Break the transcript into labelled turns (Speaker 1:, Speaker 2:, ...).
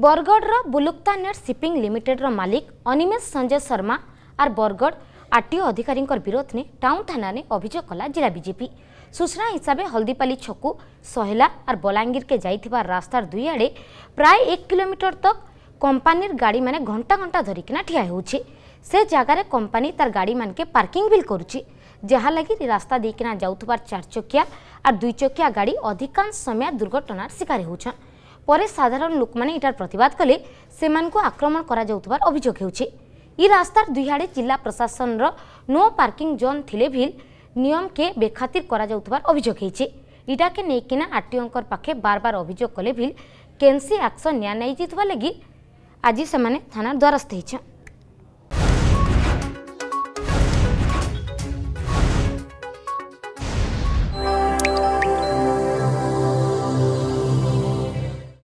Speaker 1: बरगड़ बुलुक्ता net shipping limited मालिक अनिमेश संजय शर्मा आर बरगढ़ आरटीओ अधिकारी विरोध ने टाउन थाना ने अभोग कला जिला बीजेपी सूचना हिसाब से हल्दीपाली छकु सहेला आर बलांगीर के जा रास्तार दुईआड़े प्राय एक किलोमीटर तक कंपानी गाड़ी मैंने घंटा घंटा धरिकिना ठिया हो जगार कंपानी तार गाड़ी मान के पार्किंग भी करा लगे रास्ता देकना जा चकिया आर दुईचकिया गाड़ी अधिकांश समय दुर्घटनार शिकार होती পরে সাধারণ লোক মানে এটার প্রতিবাদ কলে সে আক্রমণ করা যাওয়ার অভিযোগ হচ্ছে ই রাস্তার দুইহাড়ে জেলা প্রশাসনর নো পার্কিং জোন থিলে ভিল নিয়মকে বেখাতির করা যাওয়ার অভিযোগ হয়েছে ইটাকে নেইকিনা আরটিওঙ্কর পাখে বারবার অভিযোগ কলে ভিল কেনসি আকশন নিয়া নেই জিতবা লাগি আজি সে থানার দ্বারস্থ হয়েছেন